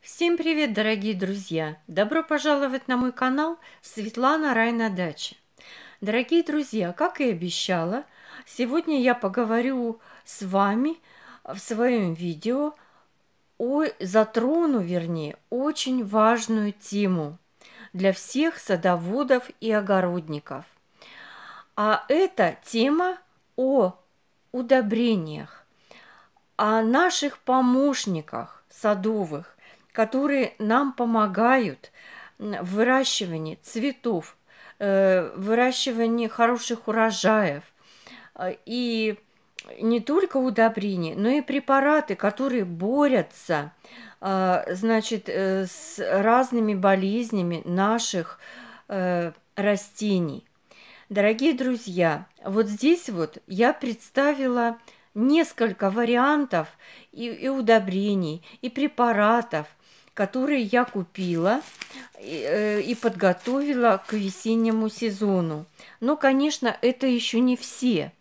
Всем привет, дорогие друзья! Добро пожаловать на мой канал Светлана Рай на даче. Дорогие друзья, как и обещала, сегодня я поговорю с вами в своем видео, о, затрону, вернее, очень важную тему для всех садоводов и огородников. А это тема о удобрениях, о наших помощниках садовых, которые нам помогают в выращивании цветов, э, в выращивании хороших урожаев. Э, и не только удобрения, но и препараты, которые борются э, значит, с разными болезнями наших растений. Дорогие друзья, вот здесь вот я представила несколько вариантов и, и удобрений, и препаратов – которые я купила и, э, и подготовила к весеннему сезону. Но, конечно, это еще не все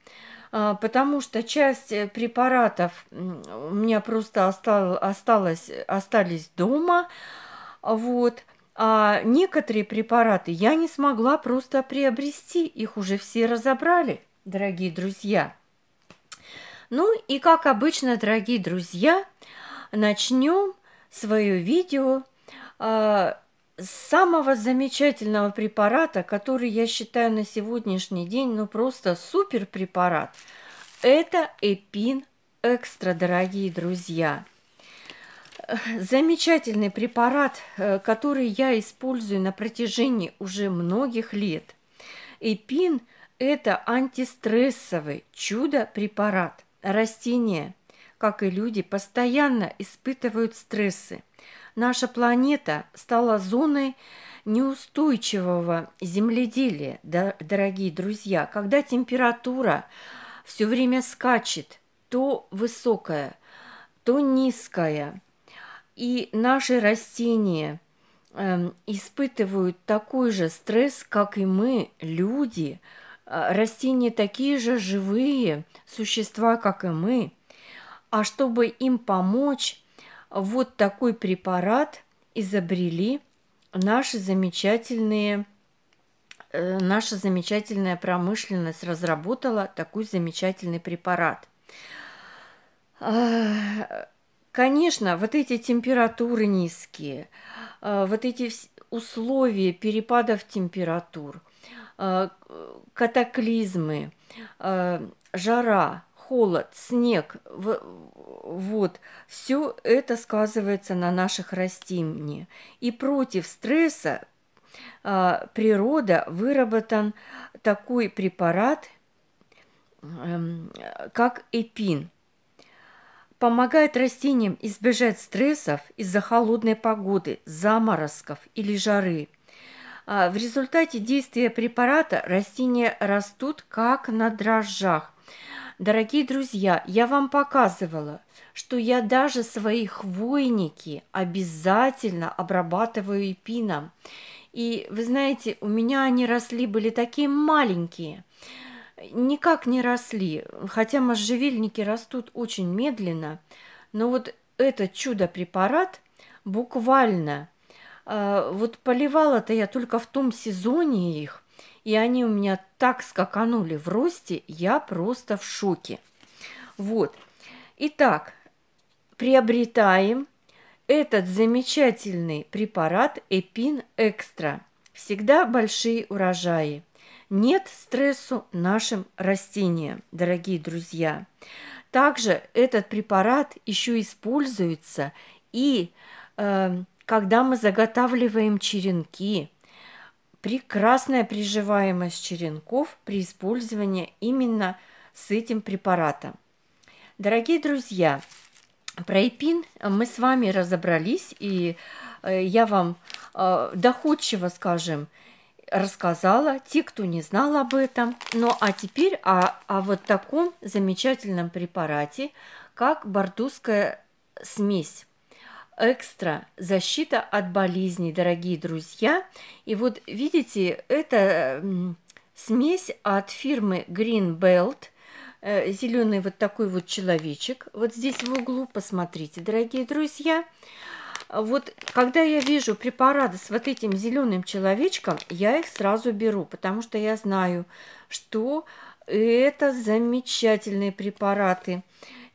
а, потому что часть э, препаратов у меня просто осталось, остались дома. Вот. А некоторые препараты я не смогла просто приобрести, их уже все разобрали, дорогие друзья. Ну и как обычно, дорогие друзья, начнем свое видео э, самого замечательного препарата, который я считаю на сегодняшний день, ну просто супер препарат. Это Эпин Экстра, дорогие друзья. Замечательный препарат, э, который я использую на протяжении уже многих лет. Эпин – это антистрессовый чудо-препарат. Растение – как и люди, постоянно испытывают стрессы. Наша планета стала зоной неустойчивого земледелия, дорогие друзья. Когда температура все время скачет, то высокая, то низкая. И наши растения эм, испытывают такой же стресс, как и мы, люди. Э, растения такие же живые существа, как и мы – а чтобы им помочь, вот такой препарат изобрели наши замечательные э, наша замечательная промышленность разработала такой замечательный препарат. А, конечно, вот эти температуры низкие, а, вот эти условия перепадов температур, а, катаклизмы, жара, холод, снег, вот, все это сказывается на наших растениях. И против стресса э, природа выработан такой препарат, э, как эпин. Помогает растениям избежать стрессов из-за холодной погоды, заморозков или жары. А, в результате действия препарата растения растут как на дрожжах. Дорогие друзья, я вам показывала, что я даже свои хвойники обязательно обрабатываю эпином. И вы знаете, у меня они росли были такие маленькие, никак не росли, хотя можжевельники растут очень медленно, но вот этот чудо-препарат буквально, э, вот поливала-то я только в том сезоне их, и они у меня так скаканули в росте, я просто в шоке. Вот. Итак, приобретаем этот замечательный препарат Эпин Экстра. Всегда большие урожаи. Нет стрессу нашим растениям, дорогие друзья. Также этот препарат еще используется и э, когда мы заготавливаем черенки – прекрасная приживаемость черенков при использовании именно с этим препаратом. Дорогие друзья, про эпин мы с вами разобрались, и э, я вам э, доходчиво, скажем, рассказала, те, кто не знал об этом. Ну а теперь о, о вот таком замечательном препарате, как бордузская смесь экстра защита от болезней, дорогие друзья. И вот видите, это смесь от фирмы Green Belt э, – зеленый вот такой вот человечек. Вот здесь в углу, посмотрите, дорогие друзья. Вот когда я вижу препараты с вот этим зеленым человечком, я их сразу беру, потому что я знаю, что это замечательные препараты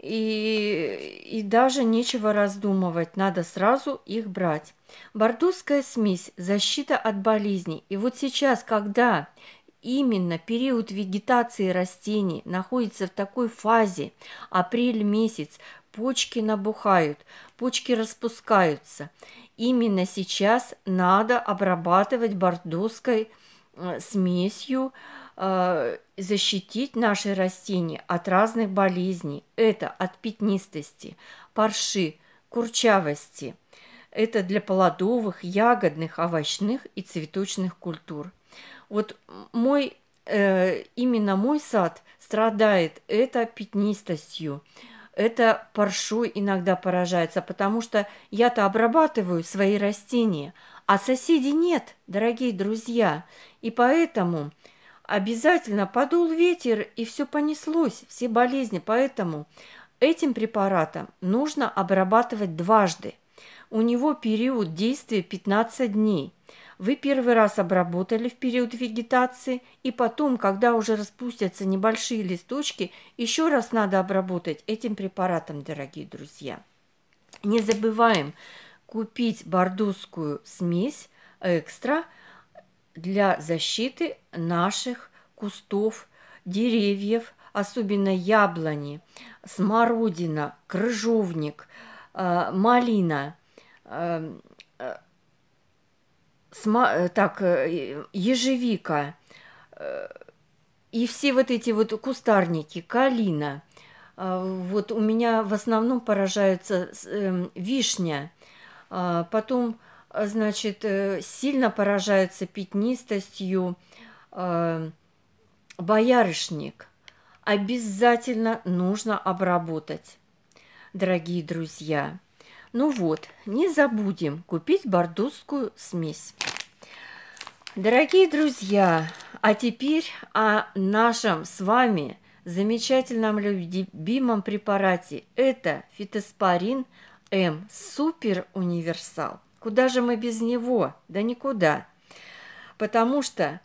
и, и даже нечего раздумывать, надо сразу их брать. Бордузская смесь – защита от болезней. И вот сейчас, когда именно период вегетации растений находится в такой фазе, апрель месяц, почки набухают, почки распускаются. Именно сейчас надо обрабатывать бордузской э, смесью, Э, защитить наши растения от разных болезней. Это от пятнистости, парши, курчавости. Это для плодовых, ягодных, овощных и цветочных культур. Вот мой, э, именно мой сад страдает это пятнистостью. Это паршу иногда поражается, потому что я-то обрабатываю свои растения, а соседей нет, дорогие друзья. И поэтому Обязательно подул ветер, и все понеслось, все болезни. Поэтому этим препаратом нужно обрабатывать дважды. У него период действия 15 дней. Вы первый раз обработали в период вегетации, и потом, когда уже распустятся небольшие листочки, еще раз надо обработать этим препаратом, дорогие друзья. Не забываем купить бордузскую смесь экстра – для защиты наших кустов, деревьев, особенно яблони, смородина, крыжовник, э, малина, э, э, так, ежевика и все вот эти вот кустарники, калина. Вот у меня в основном поражаются эм, вишня, потом Э, значит, э, сильно поражаются пятнистостью э, боярышник. Обязательно нужно обработать, дорогие друзья. Ну вот, не забудем купить бордузскую смесь. Дорогие друзья, а теперь о нашем с вами замечательном любимом препарате. Это фитоспорин М, супер универсал. Куда же мы без него? Да никуда. Потому что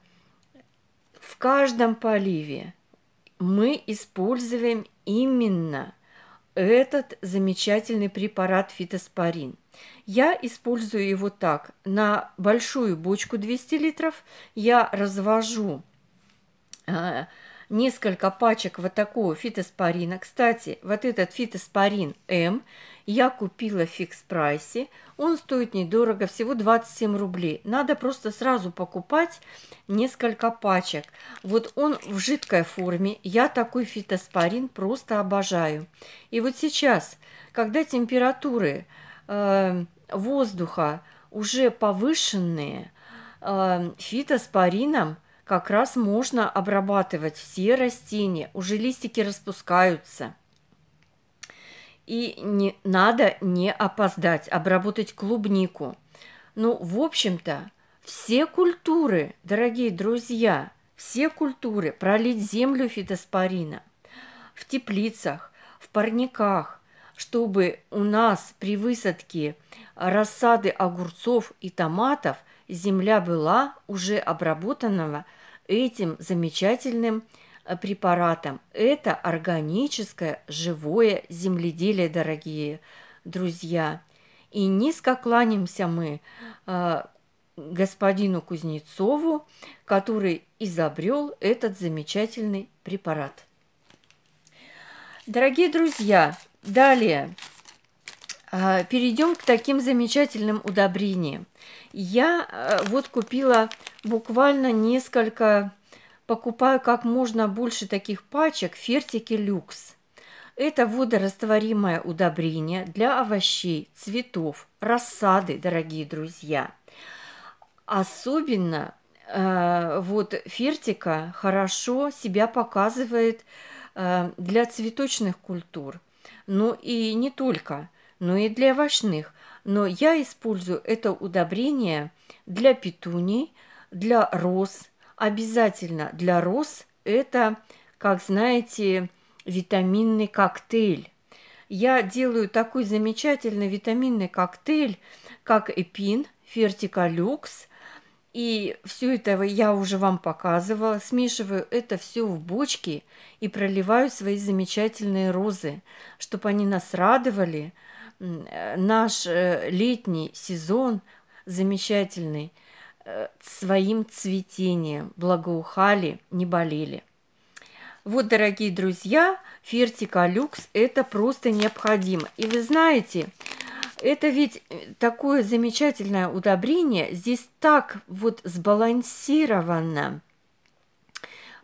в каждом поливе мы используем именно этот замечательный препарат фитоспорин. Я использую его так. На большую бочку 200 литров я развожу э, несколько пачек вот такого фитоспорина. Кстати, вот этот фитоспорин М я купила в фикс прайсе. Он стоит недорого, всего 27 рублей. Надо просто сразу покупать несколько пачек. Вот он в жидкой форме. Я такой фитоспорин просто обожаю. И вот сейчас, когда температуры э, воздуха уже повышенные, э, фитоспорином как раз можно обрабатывать все растения. Уже листики распускаются. И не, надо не опоздать, обработать клубнику. Ну, в общем-то, все культуры, дорогие друзья, все культуры, пролить землю фитоспорина в теплицах, в парниках, чтобы у нас при высадке рассады огурцов и томатов земля была уже обработанного этим замечательным препаратом Это органическое живое земледелие, дорогие друзья. И низко кланяемся мы э, господину Кузнецову, который изобрел этот замечательный препарат. Дорогие друзья, далее э, перейдем к таким замечательным удобрениям. Я э, вот купила буквально несколько Покупаю как можно больше таких пачек фертики люкс. Это водорастворимое удобрение для овощей, цветов, рассады, дорогие друзья. Особенно э, вот фертика хорошо себя показывает э, для цветочных культур. Ну и не только, но и для овощных. Но я использую это удобрение для петуний, для роз, обязательно для роз это, как знаете, витаминный коктейль. Я делаю такой замечательный витаминный коктейль, как эпин, фертикалюкс. И все это я уже вам показывала. Смешиваю это все в бочки и проливаю свои замечательные розы, чтобы они нас радовали. Э, наш э, летний сезон замечательный – Э, своим цветением благоухали, не болели. Вот, дорогие друзья, Фертика Люкс – это просто необходимо. И вы знаете, это ведь э, такое замечательное удобрение. Здесь так вот сбалансировано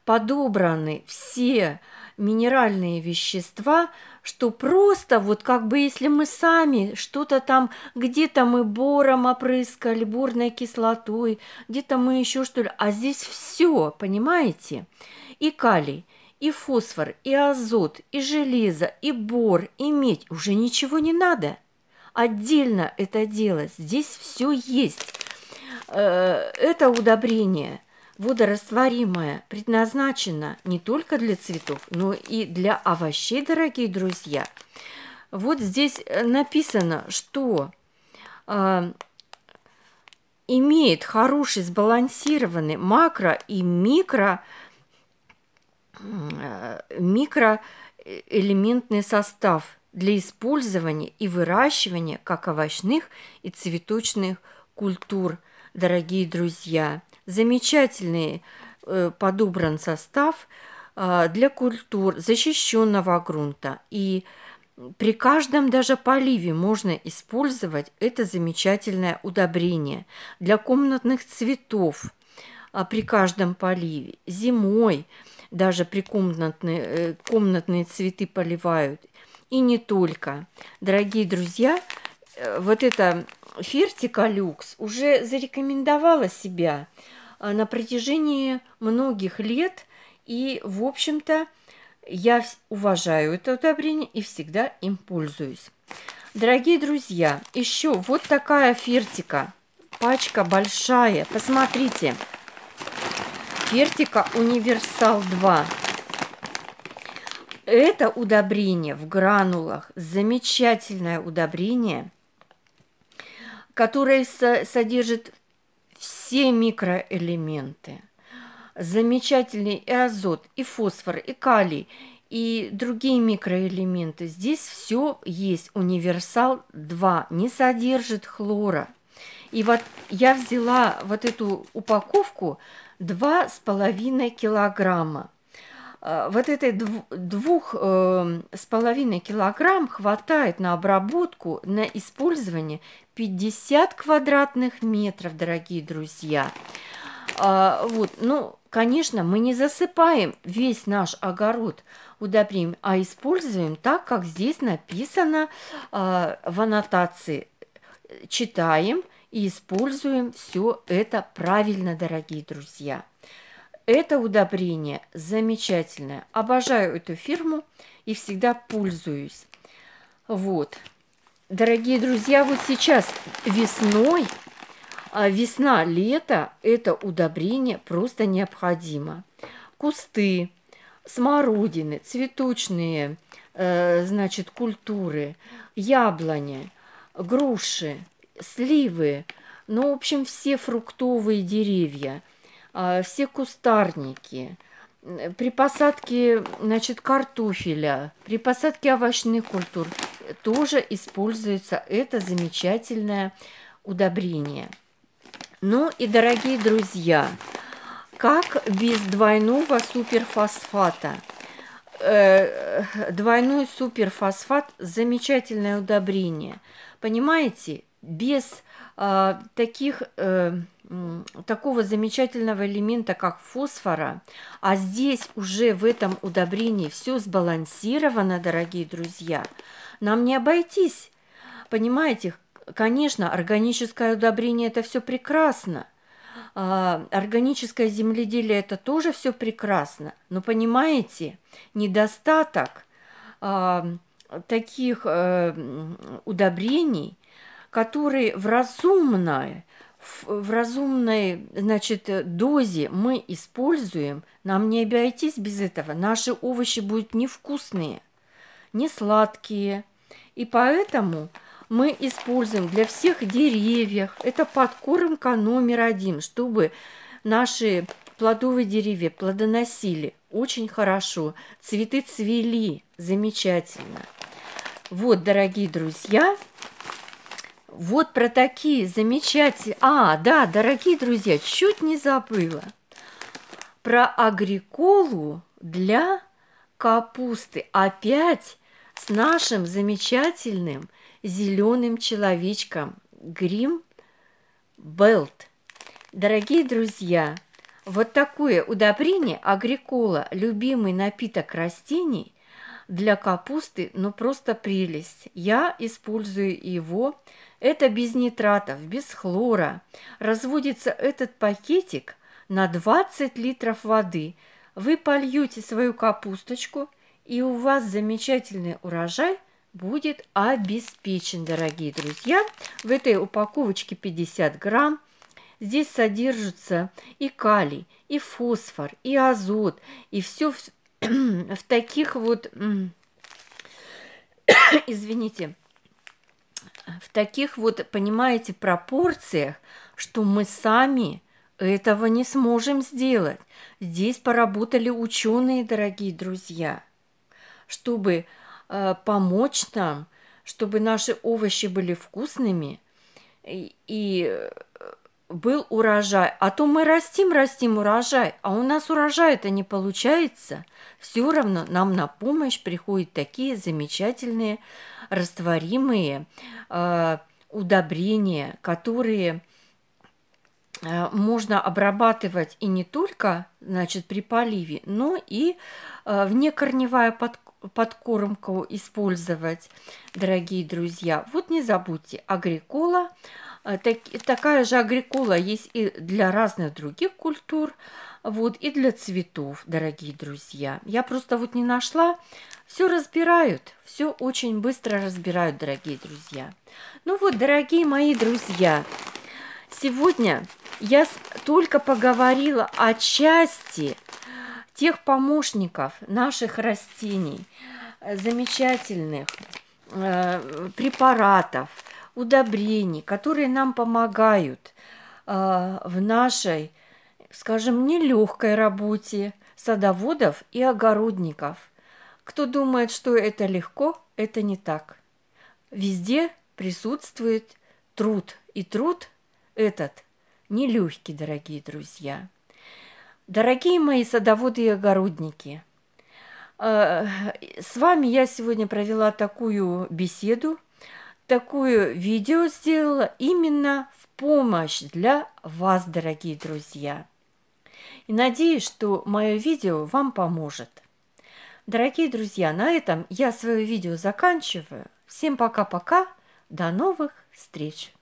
подобраны все минеральные вещества – что просто вот как бы если мы сами что-то там, где-то мы бором опрыскали, борной кислотой, где-то мы еще что ли, а здесь все, понимаете? И калий, и фосфор, и азот, и железо, и бор, и медь, уже ничего не надо. Отдельно это дело, здесь все есть. Э, это удобрение – водорастворимое предназначено не только для цветов, но и для овощей, дорогие друзья. Вот здесь э, написано, что э, имеет хороший сбалансированный макро и микро э, микроэлементный э, состав для использования и выращивания как овощных и цветочных культур, дорогие друзья замечательный э, подобран состав э, для культур защищенного грунта. И при каждом даже поливе можно использовать это замечательное удобрение для комнатных цветов а, при каждом поливе. Зимой даже при комнатные, э, комнатные цветы поливают. И не только. Дорогие друзья, вот это Фертика Люкс уже зарекомендовала себя а, на протяжении многих лет, и, в общем-то, я уважаю это удобрение и всегда им пользуюсь. Дорогие друзья, еще вот такая фертика. Пачка большая. Посмотрите. Фертика Универсал 2. Это удобрение в гранулах. Замечательное удобрение который содержит все микроэлементы. Замечательный и азот, и фосфор, и калий, и другие микроэлементы. Здесь все есть. Универсал 2 не содержит хлора. И вот я взяла вот эту упаковку 2,5 килограмма. Э, вот этой двух э, с половиной килограмм хватает на обработку, на использование 50 квадратных метров, дорогие друзья. А, вот, ну, конечно, мы не засыпаем весь наш огород удобрим, а используем так, как здесь написано а, в аннотации. Читаем и используем все это правильно, дорогие друзья. Это удобрение замечательное. Обожаю эту фирму и всегда пользуюсь. Вот. Дорогие друзья, вот сейчас весной, а, весна, лето, это удобрение просто необходимо. Кусты, смородины, цветочные, э, значит, культуры, яблони, груши, сливы, ну, в общем, все фруктовые деревья, а, все кустарники – при посадке, значит, картофеля, при посадке овощных культур тоже используется это замечательное удобрение. Ну и, дорогие друзья, как без двойного суперфосфата? Э, двойной суперфосфат – замечательное удобрение. Понимаете, без а, таких, э, такого замечательного элемента, как фосфора, а здесь уже в этом удобрении все сбалансировано, дорогие друзья, нам не обойтись. Понимаете, конечно, органическое удобрение – это все прекрасно, а, органическое земледелие – это тоже все прекрасно, но понимаете, недостаток а, таких э, удобрений – которые в разумное в разумной значит, дозе мы используем, нам не обойтись без этого. Наши овощи будут невкусные, не сладкие. И поэтому мы используем для всех деревьев. Это подкормка номер один, чтобы наши плодовые деревья плодоносили очень хорошо. Цветы цвели замечательно. Вот, дорогие друзья, вот про такие замечательные... А, да, дорогие друзья, чуть не забыла. Про агриколу для капусты. Опять с нашим замечательным зеленым человечком Грим Белт. Дорогие друзья, вот такое удобрение агрикола, любимый напиток растений, для капусты, но просто прелесть. Я использую его. Это без нитратов, без хлора. Разводится этот пакетик на 20 литров воды. Вы польете свою капусточку, и у вас замечательный урожай будет обеспечен, дорогие друзья. В этой упаковочке 50 грамм. Здесь содержится и калий, и фосфор, и азот, и все в таких вот, извините, в таких вот, понимаете, пропорциях, что мы сами этого не сможем сделать. Здесь поработали ученые, дорогие друзья, чтобы э, помочь нам, чтобы наши овощи были вкусными и, и э, был урожай. А то мы растим, растим урожай, а у нас урожай это не получается. Все равно нам на помощь приходят такие замечательные растворимые э, удобрения, которые э, можно обрабатывать и не только значит, при поливе, но и э, корневая под, подкормку использовать, дорогие друзья. Вот не забудьте, агрикола – а, так, такая же агрикола есть и для разных других культур, вот, и для цветов, дорогие друзья. Я просто вот не нашла. Все разбирают, все очень быстро разбирают, дорогие друзья. Ну вот, дорогие мои друзья, сегодня я только поговорила о части тех помощников наших растений, э, замечательных э, препаратов – удобрений, которые нам помогают э, в нашей, скажем, нелегкой работе садоводов и огородников. Кто думает, что это легко, это не так. Везде присутствует труд, и труд этот нелегкий, дорогие друзья. Дорогие мои садоводы и огородники, а, с вами я сегодня провела такую беседу такое видео сделала именно в помощь для вас, дорогие друзья. И надеюсь, что мое видео вам поможет. Дорогие друзья, на этом я свое видео заканчиваю. Всем пока-пока, до новых встреч!